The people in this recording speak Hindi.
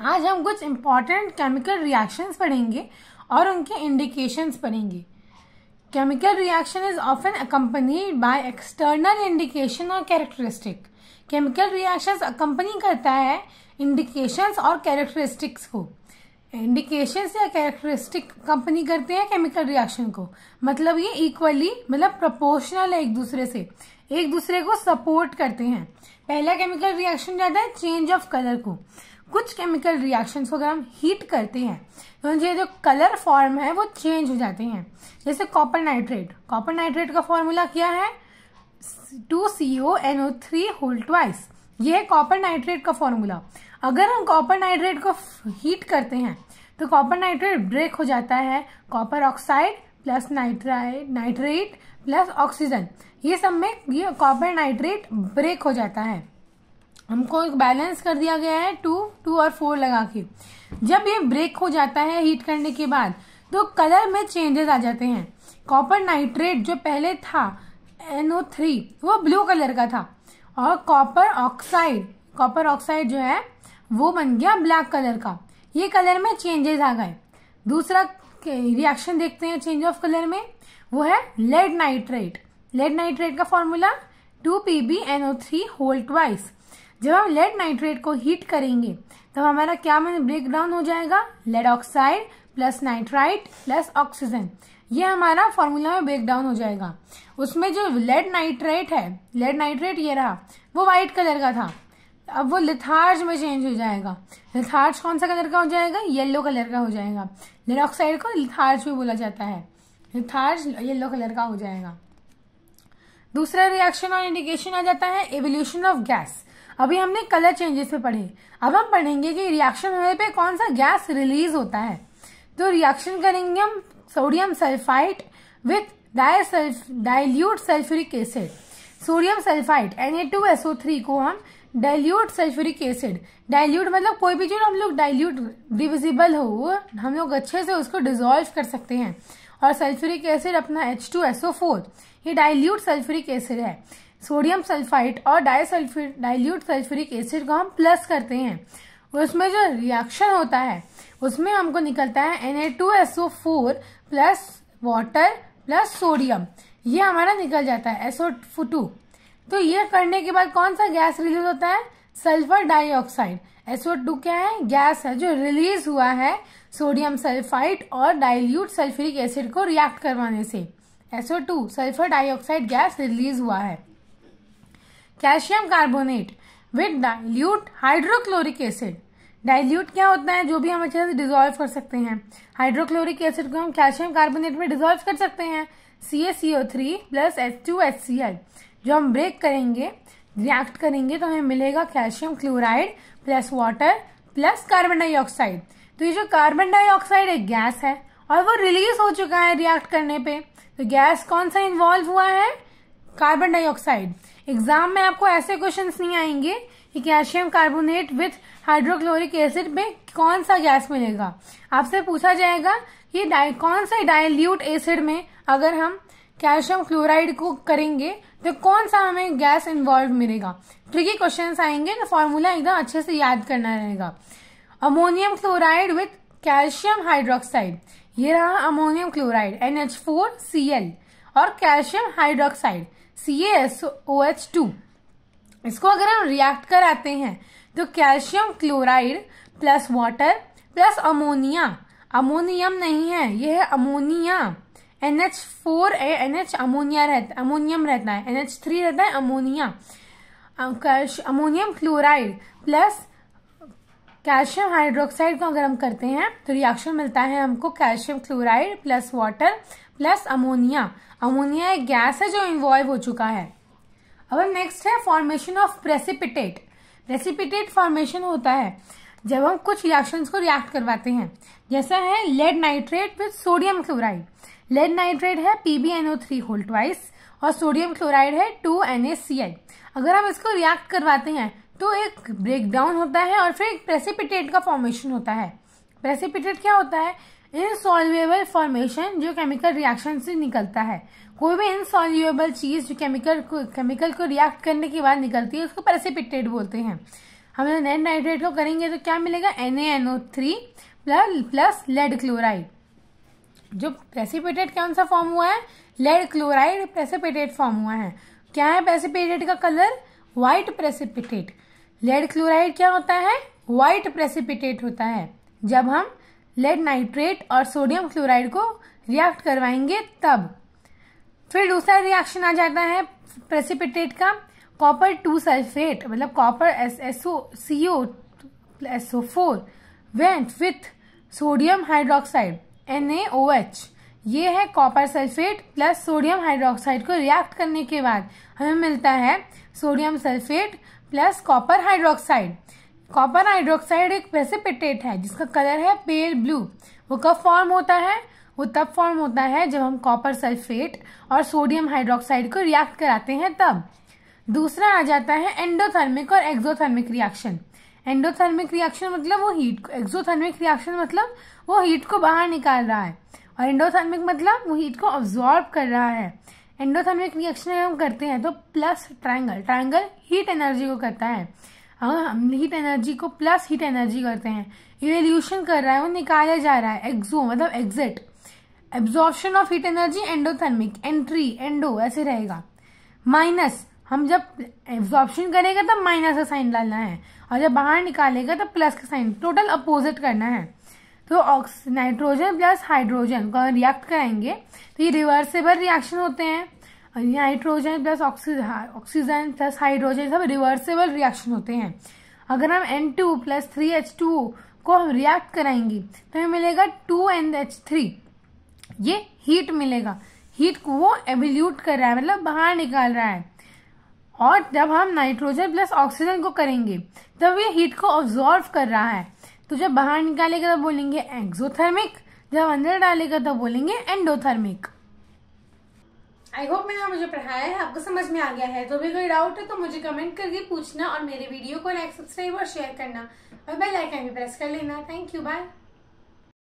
आज हम कुछ इम्पॉर्टेंट केमिकल रिएक्शंस पढ़ेंगे और उनके इंडिकेशंस पढ़ेंगे chemical reaction is often accompanied by external indication और कैरेक्टरिस्टिक केमिकल रिएक्शंस अकम्पनी करता है इंडिकेशंस और कैरेक्टरिस्टिक्स को इंडिकेशन या कैरेक्टरिस्टिक कंपनी करते हैं केमिकल रिएक्शन को मतलब ये इक्वली मतलब प्रोपोर्शनल है एक दूसरे से एक दूसरे को सपोर्ट करते हैं पहला केमिकल रिएक्शन जाता है चेंज ऑफ कलर को कुछ केमिकल रिएक्शन को अगर हम हीट करते हैं तो ये जो कलर फॉर्म है वो चेंज हो जाते हैं जैसे कॉपर नाइट्रेट कॉपर नाइट्रेट का फॉर्मूला क्या है two C O N O three hold twice यह है कॉपर नाइट्रेट का फॉर्मूला अगर हम कॉपर नाइट्रेट को हीट करते हैं तो कॉपर नाइट्रेट ब्रेक हो जाता है copper oxide plus nitride nitrate plus oxygen ये सब में ये कॉपर नाइट्रेट ब्रेक हो जाता है हमको बैलेंस कर दिया गया है टू टू और फोर लगा के जब ये ब्रेक हो जाता है हीट करने के बाद तो कलर में चेंजेस आ जाते हैं कॉपर नाइट्रेट जो पहले था एनओ थ्री वो ब्लू कलर का था और कॉपर ऑक्साइड कॉपर ऑक्साइड जो है वो बन गया ब्लैक कलर का ये कलर में चेंजेस आ गए दूसरा रिएक्शन देखते हैं चेंज ऑफ कलर में वो है लेड नाइट्रेट लेड नाइट्रेट का formula two P B O three whole twice जब हम लेड नाइट्रेट को हीट करेंगे तब तो हमारा क्या मैंने ब्रेक डाउन हो जाएगा lead oxide plus nitrite plus oxygen ये हमारा फॉर्मूला में ब्रेक डाउन हो जाएगा उसमें जो लेड नाइट्रेट है लेड नाइट्रेट ये रहा वो वाइट कलर का था अब वो लिथार्ज में चेंज हो जाएगा लिथार्ज कौन सा कलर का हो जाएगा येलो कलर का हो जाएगा लेड ऑक्साइड को लिथार्ज भी बोला जाता है लिथार्ज येलो कलर का हो जाएगा दूसरा रिएक्शन और इंडिकेशन आ जाता है एवोल्यूशन ऑफ गैस अभी हमने कलर चेंजेस पे पढ़े अब हम पढ़ेंगे कि रिएक्शन होने पे कौन सा गैस रिलीज होता है तो रिएक्शन करेंगे हम sodium sulphide with dilute sulphuric acid sodium sulphide Na2SO3 को हम डाइल्यूट सल्फ्यूरिक एसिड डाइल्यूट मतलब कोई भी जो हम लोग डाइल्यूट डिविजिबल हो वो हम लोग अच्छे से उसको डिजोल्व कर सकते हैं और सल्फ्यूरिक एसिड अपना H2SO4 ये डाइल्यूट सल्फ्यूरिक एसिड है सोडियम सल्फाइड और डाइसल्फ्यूर डाइल्यूट सल्फ्यूरिक एसिड को हम प्लस करते हैं उसमें जो रिएक्शन होता है उसमें हमको निकलता है N plus water plus sodium ये हमारा निकल जाता है एसओ तो ये करने के बाद कौन सा गैस रिलीज होता है सल्फर डाइऑक्साइड एसओ क्या है गैस है जो रिलीज हुआ है सोडियम सल्फाइड और डाइल्यूट सल्फ्यूरिक एसिड को रिएक्ट करवाने से SO sulphur dioxide gas release हुआ है calcium carbonate with dilute hydrochloric acid dilute क्या होता है जो भी हम अच्छे से डिजोल्व कर सकते हैं हाइड्रोक्लोरिक एसिड को हम कैल्शियम कार्बोनेट में डिजोल्व कर सकते हैं C S C O three plus H two H C L जो हम ब्रेक करेंगे रिएक्ट करेंगे तो हमें मिलेगा calcium chloride plus water plus carbon dioxide तो ये जो कार्बन डाइऑक्साइड एक गैस है और वो रिलीज हो चुका है रिएक्ट करने पे तो गैस कौन सा इन्वॉल्व हुआ है कार्बन डाइऑक्साइड एग्जाम में आपको ऐसे क्वेश्चन नहीं आएंगे कि calcium carbonate with hydrochloric acid में कौन सा गैस मिलेगा आपसे पूछा जाएगा कि कौन सा डायल्यूट एसिड में अगर हम कैल्शियम क्लोराइड को करेंगे तो कौन सा हमें गैस इन्वॉल्व मिलेगा ट्रिकी तो क्वेश्चन आएंगे तो फॉर्मूला एकदम अच्छे से याद करना रहेगा ammonium chloride with calcium hydroxide ये रहा ammonium chloride N H four C L और calcium hydroxide C S O H two इसको अगर हम रिएक्ट कराते हैं तो calcium chloride plus water plus ammonia ammonium नहीं है यह है ammonia N H four N H ammonia रहता अमोनियम रहता है एन एच थ्री रहता है ammonia ammonium chloride plus calcium hydroxide को अगर हम करते हैं तो रिएक्शन मिलता है हमको calcium chloride plus water plus ammonia ammonia एक गैस है जो इन्वॉल्व हो चुका है अब नेक्स्ट है formation of precipitate precipitate formation होता है जब हम कुछ रिएक्शन को रिएक्ट करवाते हैं जैसा है lead nitrate with sodium chloride lead nitrate है पीबीएनओ थ्री ट्वाइस और सोडियम क्लोराइड है 2NaCl अगर हम इसको रिएक्ट करवाते हैं तो एक ब्रेकडाउन होता है और फिर एक प्रेसिपिटेट का फॉर्मेशन होता है प्रेसिपिटेट क्या होता है इनसॉल्युएबल फॉर्मेशन जो केमिकल रिएक्शन से निकलता है कोई भी इनसॉल्युएबल चीज़ जो केमिकल को केमिकल को रिएक्ट करने के बाद निकलती है उसको प्रेसिपिटेट बोलते हैं हम लोग नेट नाइट्रेट को करेंगे तो क्या मिलेगा N NO three plus plus lead chloride जो प्रेसिपिटेट कौन सा फॉर्म हुआ है लेड क्लोराइड प्रेसिपिटेट फॉर्म हुआ है क्या है प्रेसिपिटेट का colour white precipitate lead chloride क्या होता है व्हाइट प्रेसिपिटेट होता है जब हम लेड नाइट्रेट और सोडियम क्लोराइड को रिएक्ट करवाएंगे तब फिर दूसरा रिएक्शन आ जाता है प्रेसिपिटेट का कॉपर टू सल्फेट मतलब copper S S O C O S O four वेन्थ with sodium hydroxide N A O H ये है copper sulphate plus sodium hydroxide को रिएक्ट करने के बाद हमें मिलता है sodium sulphate plus copper hydroxide copper hydroxide एक प्रेसिपिटेट है जिसका कलर है पेल ब्लू वो कब फॉर्म होता है वो तब फॉर्म होता है जब हम कॉपर सल्फेट और सोडियम हाइड्रोक्साइड को रिएक्ट कराते हैं तब दूसरा आ जाता है एंडोथर्मिक और एक्सोथर्मिक रिएक्शन एंडोथर्मिक रिएक्शन मतलब वो हीट को रिएक्शन मतलब वो हीट को बाहर निकाल रहा है और इंडोथर्मिक मतलब वो हीट को ऑब्जॉर्ब कर रहा है एंडोथर्मिक रिएक्शन हम करते हैं तो plus triangle triangle heat energy को करता है अगर हम हीट एनर्जी को प्लस हीट एनर्जी करते हैं इवेल्यूशन कर रहा है वो निकाला जा रहा है एक्जो मतलब exit absorption of heat energy endothermic entry endo ऐसे रहेगा माइनस हम जब एब्जॉर्प्शन करेगा तब माइनस का साइन डालना है और जब बाहर निकालेगा तब तो प्लस का साइन टोटल अपोजिट करना है तो ऑक्सी नाइट्रोजन प्लस हाइड्रोजन को रिएक्ट करेंगे तो ये रिवर्सेबल रिएक्शन होते हैं nitrogen plus oxygen oxygen plus hydrogen सब रिवर्सेबल रिएक्शन होते हैं अगर हम N two plus three H two को हम रिएक्ट कराएंगे तो हमें मिलेगा टू एन एच थ्री ये हीट मिलेगा हीट को वो एवल्यूट कर रहा है मतलब बाहर निकाल रहा है और जब हम नाइट्रोजन प्लस ऑक्सीजन को करेंगे तब ये हीट को ऑब्जॉर्व कर रहा है तो जब बाहर निकालेगा तो बोलेंगे एक्सोथर्मिक जब अंदर डालेगा तो बोलेंगे एंडोथर्मिक आई होप मैंने मुझे पढ़ाया है आपको समझ में आ गया है तो भी कोई डाउट है तो मुझे कमेंट करके पूछना और मेरे वीडियो को लाइक सब्सक्राइब और शेयर करना और बेल आइकन भी प्रेस कर लेना थैंक यू बाय